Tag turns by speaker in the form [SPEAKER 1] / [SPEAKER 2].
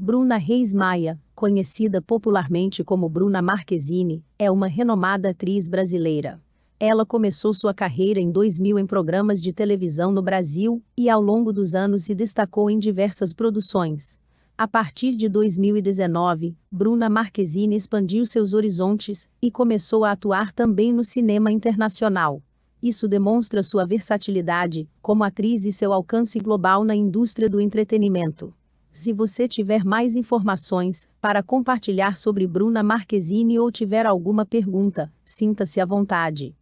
[SPEAKER 1] Bruna Reis Maia,
[SPEAKER 2] conhecida popularmente como Bruna Marquezine, é uma renomada atriz brasileira. Ela começou sua carreira em 2000 em programas de televisão no Brasil e ao longo dos anos se destacou em diversas produções. A partir de 2019, Bruna Marquezine expandiu seus horizontes e começou a atuar também no cinema internacional. Isso demonstra sua versatilidade como atriz e seu alcance global na indústria do entretenimento. Se você tiver mais informações para compartilhar sobre Bruna Marquezine ou tiver alguma pergunta, sinta-se à vontade.